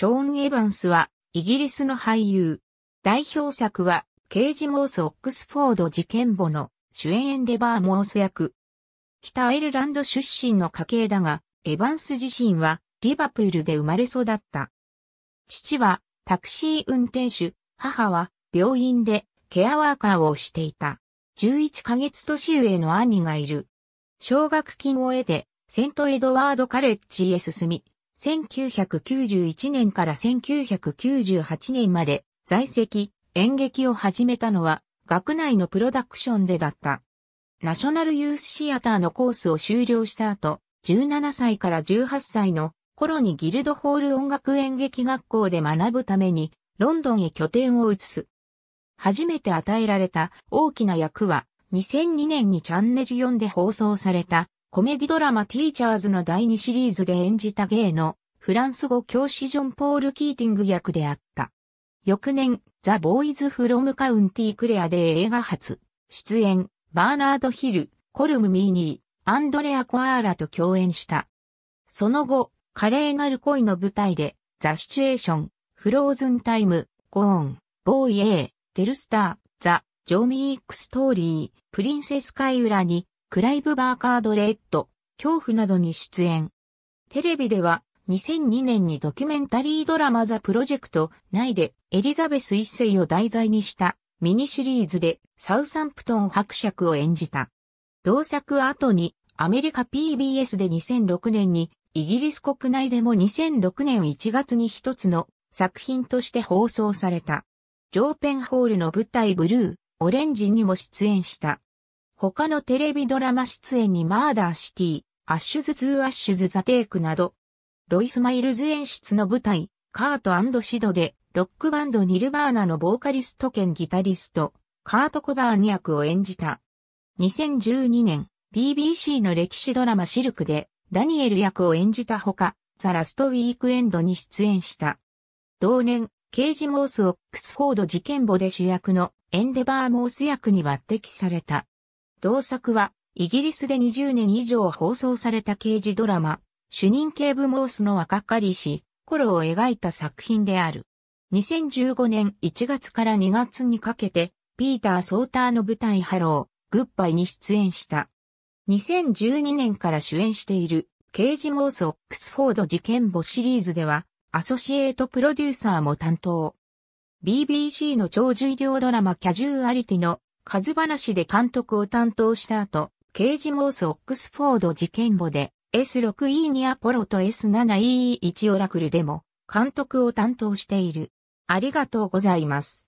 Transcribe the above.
ショーン・エヴァンスは、イギリスの俳優。代表作は、ケージ・モース・オックスフォード事件簿の主演エンデバー・モース役。北アイルランド出身の家系だが、エヴァンス自身はリバプールで生まれ育った。父はタクシー運転手、母は病院でケアワーカーをしていた。11ヶ月年上の兄がいる。奨学金を得て、セントエドワードカレッジへ進み、1991年から1998年まで在籍、演劇を始めたのは、学内のプロダクションでだった。ナショナルユースシアターのコースを修了した後、17歳から18歳の頃にギルドホール音楽演劇学校で学ぶために、ロンドンへ拠点を移す。初めて与えられた大きな役は、2002年にチャンネル4で放送されたコメディドラマティーチャーズの第2シリーズで演じたゲイのフランス語教師ジョン・ポール・キーティング役であった。翌年、ザ・ボーイズ・フロム・カウンティ・クレアで映画初、出演、バーナード・ヒル、コルム・ミーニー、アンドレア・コアーラと共演した。その後、華麗なる恋の舞台で、ザ・シチュエーション、フローズン・タイム、ゴーン、ボーイ・エー、テルスター、ザ・ジョミー・ク・ストーリー、プリンセス・カイウラにクライブ・バーカード・レッド、恐怖などに出演。テレビでは、2002年にドキュメンタリードラマザ・プロジェクト内でエリザベス一世を題材にしたミニシリーズでサウサンプトン伯爵を演じた。同作後にアメリカ PBS で2006年にイギリス国内でも2006年1月に一つの作品として放送された。ジョーペンホールの舞台ブルー、オレンジにも出演した。他のテレビドラマ出演にマーダーシティ、アッシュズー・アッシュズザテイクなど、ロイス・マイルズ演出の舞台、カートシドで、ロックバンドニルバーナのボーカリスト兼ギタリスト、カート・コバーニ役を演じた。2012年、BBC の歴史ドラマシルクで、ダニエル役を演じたほか、ザ・ラスト・ウィークエンドに出演した。同年、ケージ・モース・オックスフォード事件簿で主役のエンデバー・モース役に抜擢された。同作は、イギリスで20年以上放送された刑事ドラマ、主任警部モースの若かりし、頃を描いた作品である。2015年1月から2月にかけて、ピーター・ソーターの舞台ハロー、グッバイに出演した。2012年から主演している、刑事モース・オックスフォード事件簿シリーズでは、アソシエイトプロデューサーも担当。BBC の超重量ドラマキャジュー・アリティの数話で監督を担当した後、刑事モース・オックスフォード事件簿で S6E2 アポロと S7E1 オラクルでも監督を担当している。ありがとうございます。